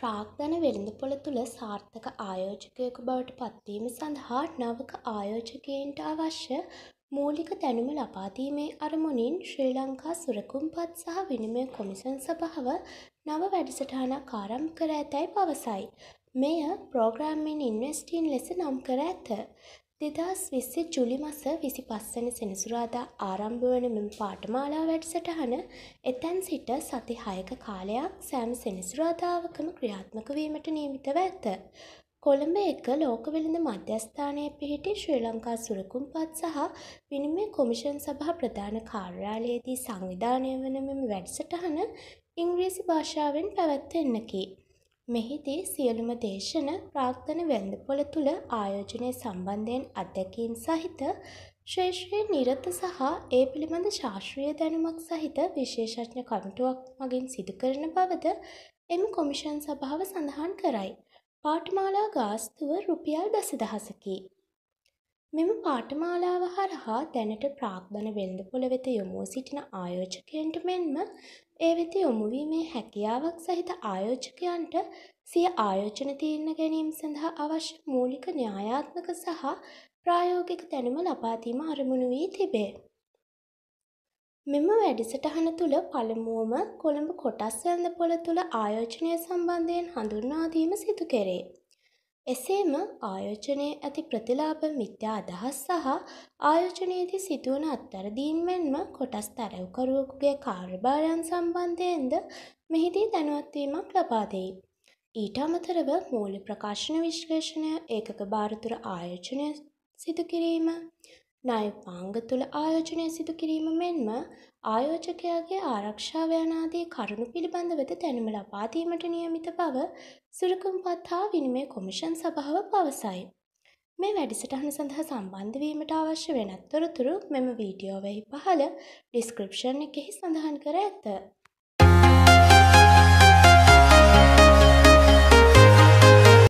ප්‍රාග්ධන වෙළඳපොළ තුළ සාර්ථක ආයෝජකයකු බවට පත්වීම සඳහා නවක ආයෝජකයින්ට අවශ්‍ය මූලික දැනුම ලබාදීමේ අරමුණින් ශ්‍රී ලංකා සුරකුම්පත් සහ විනිමය කොමිසන් සභාව නව වැඩසටහනක් ආරම්භ කර ඇතැයි පවසයි. මෙය ප්‍රෝග්‍රාම්මෙන් ඉන්වස්ටීන් ලෙස නම් කර ඇත. දෙදස් විස්ස ජුලි මස විසි පස්සන සෙනසුරාදා ආරම්භ වන මෙම පාටමාලා වැඩසටහන එතැන් සිට සති හයක කාලයක් සෑම සෙනසුරාධාවකම ක්‍රියාත්මක වීමට නියමිතව ඇත. කොළඹ එක ලෝකවෙළඳ මධ්‍යස්ථානය පිහිටි ශ්‍රී ලංකා සුරකුම් පත් සහ විනිමේ කොමිෂන් සභහ ප්‍රධාන කාර්යාලයේදී සංවිධානය වන මෙම වැඩසටහන ඉංග්‍රීසි භාෂාවෙන් පැවැත්වෙන්නකි. මෙහිදී සියලුම දේශන ප්‍රාක්තන වෙළඳපොළ තුළ ආයෝජනය සම්බන්ධයෙන් අත්දැකීම් සහිත ශ්‍රේෂ්ත්‍රයේ නිරත සහ ඒ පිළිබඳ ශාස්ත්‍රීය දැනුමක් සහිත විශේෂඥ කමිටුවක් මගින් සිදුකරන බවද එම කොමිෂන් සභාව සඳහන් කරයි. පාඨමාලා ගාස්තුව රුපියල් දසදහසකි. මෙම පාඨමාලාව හරහා දැනට ප්‍රාග්ධන වෙළඳපොළ වෙත යොමෝ සිටින ආයෝජකයන්ට මෙන්ම ඒ වෙත යොමුවීමේ හැකියාවක් සහිත ආයෝජකයන්ට සිය ආයෝජන තීරණ ගැනීම සඳහා අවශ්‍ය මූලික න්‍යායාත්මක සහ ප්‍රායෝගික දැනුම ලබාදීම අරමුණු වී තිබේ. මෙම වැඩිසටහන තුළ පළමුුවම කොළඹ කොටස් වැළඳපොළ තුළ ආයෝජනය සම්බන්ධයෙන් හඳුන්වාදීම සිදු කෙරේ. එසේම ආයෝජනයේ ඇති ප්‍රතිලාභ මිථ්‍යා අදහස් සහ ආයෝජනයේදී සිදුවන අත්අඩදීම් මෙන්ම කොටස් තැරැව්කරුවෙකුගේ කාර්යභාරයන් සම්බන්ධයෙන්ද මෙහිදී දැනුවත්වීමක් ලබා දෙයි. ඊට අමතරව මූල්‍ය ප්‍රකාශන විශ්ලේෂණය ඒකක භාරතුර ආයෝජනය සිදුකිරීම ණයපාංග තුළ ආයෝජනය සිදු කිරීම මෙන්ම ආයෝජකයාගේ ආරක්ෂාවයන් ආදී කරුණු පිළිබඳවද දැනුම ලබා දීමට නියමිත බව සුරකම්පත් හා විනිමය කොමිෂන් සභාව පවසයි. මේ වැඩිසටහන සඳහා සම්බන්ධ වීමට අවශ්‍ය වෙනත් තොරතුරු මෙම වීඩියෝවෙහි පහළ ඩිස්ක්‍රිප්ෂන් එකෙහි සඳහන් කර ඇත.